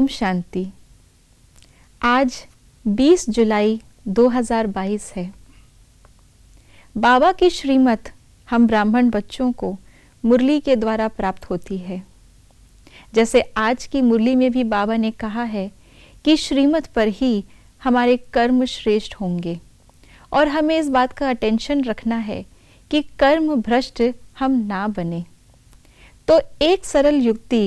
ओम शांति आज 20 जुलाई 2022 है बाबा की श्रीमत हम ब्राह्मण बच्चों को मुरली के द्वारा प्राप्त होती है जैसे आज की मुरली में भी बाबा ने कहा है कि श्रीमत पर ही हमारे कर्म श्रेष्ठ होंगे और हमें इस बात का अटेंशन रखना है कि कर्म भ्रष्ट हम ना बने तो एक सरल युक्ति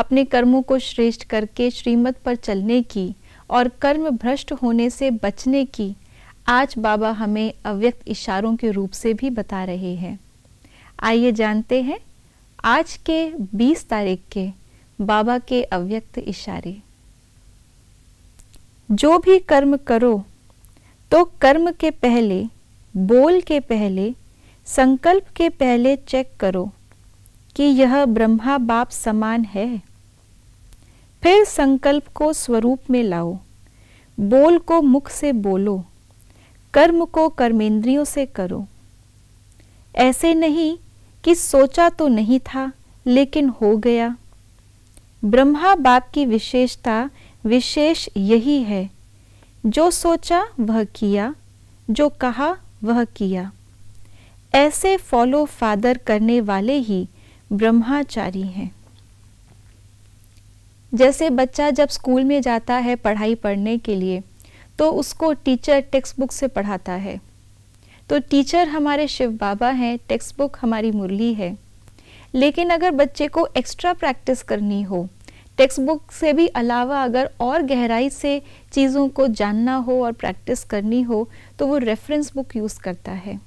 अपने कर्मों को श्रेष्ठ करके श्रीमत पर चलने की और कर्म भ्रष्ट होने से बचने की आज बाबा हमें अव्यक्त इशारों के रूप से भी बता रहे हैं आइए जानते हैं आज के 20 तारीख के बाबा के अव्यक्त इशारे जो भी कर्म करो तो कर्म के पहले बोल के पहले संकल्प के पहले चेक करो कि यह ब्रह्मा बाप समान है फिर संकल्प को स्वरूप में लाओ बोल को मुख से बोलो कर्म को कर्मेंद्रियों से करो ऐसे नहीं कि सोचा तो नहीं था लेकिन हो गया ब्रह्मा बाप की विशेषता विशेष यही है जो सोचा वह किया जो कहा वह किया ऐसे फॉलो फादर करने वाले ही ब्रह्माचारी हैं जैसे बच्चा जब स्कूल में जाता है पढ़ाई पढ़ने के लिए तो उसको टीचर टेक्स्ट बुक से पढ़ाता है तो टीचर हमारे शिव बाबा हैं टेक्स्ट बुक हमारी मुरली है लेकिन अगर बच्चे को एक्स्ट्रा प्रैक्टिस करनी हो टेक्स्ट बुक से भी अलावा अगर और गहराई से चीज़ों को जानना हो और प्रैक्टिस करनी हो तो वो रेफरेंस बुक यूज़ करता है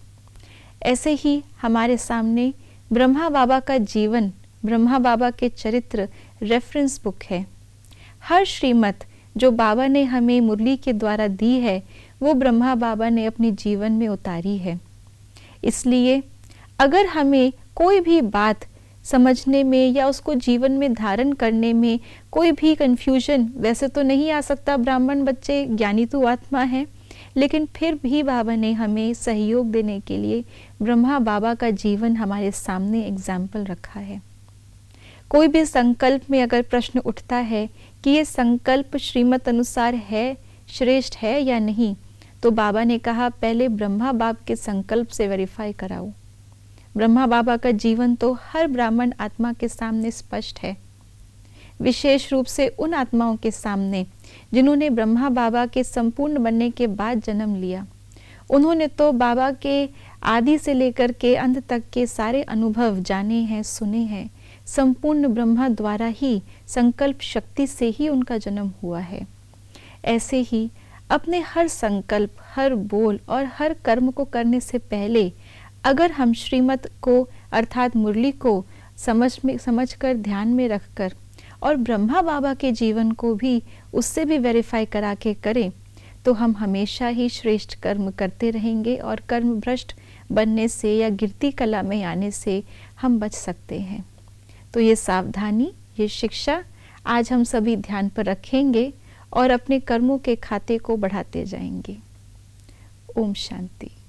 ऐसे ही हमारे सामने ब्रह्मा बाबा का जीवन ब्रह्मा बाबा के चरित्र रेफरेंस बुक है हर श्रीमत जो बाबा ने हमें मुरली के द्वारा दी है वो ब्रह्मा बाबा ने अपने जीवन में उतारी है इसलिए अगर हमें कोई भी बात समझने में या उसको जीवन में धारण करने में कोई भी कन्फ्यूजन वैसे तो नहीं आ सकता ब्राह्मण बच्चे ज्ञानी तो आत्मा है लेकिन फिर भी बाबा ने हमें सहयोग देने के लिए ब्रह्मा बाबा का जीवन हमारे सामने एग्जाम्पल रखा है कोई भी संकल्प में अगर प्रश्न उठता है कि ये संकल्प श्रीमत अनुसार है श्रेष्ठ है या नहीं तो बाबा ने कहा पहले ब्रह्मा बाप के संकल्प से वेरीफाई कराओ ब्रह्मा बाबा का जीवन तो हर ब्राह्मण आत्मा के सामने स्पष्ट है विशेष रूप से उन आत्माओं के सामने जिन्होंने ब्रह्मा बाबा के संपूर्ण बनने के बाद जन्म लिया उन्होंने तो बाबा के आदि से लेकर के अंत तक के सारे अनुभव जाने हैं सुने हैं संपूर्ण ब्रह्मा द्वारा ही संकल्प शक्ति से ही उनका जन्म हुआ है ऐसे ही अपने हर संकल्प हर बोल और हर कर्म को करने से पहले अगर हम श्रीमत को अर्थात मुरली को समझ में समझ कर ध्यान में रखकर और ब्रह्मा बाबा के जीवन को भी उससे भी वेरीफाई करा के करें तो हम हमेशा ही श्रेष्ठ कर्म करते रहेंगे और कर्म भ्रष्ट बनने से या गिरती कला में आने से हम बच सकते हैं तो ये सावधानी ये शिक्षा आज हम सभी ध्यान पर रखेंगे और अपने कर्मों के खाते को बढ़ाते जाएंगे ओम शांति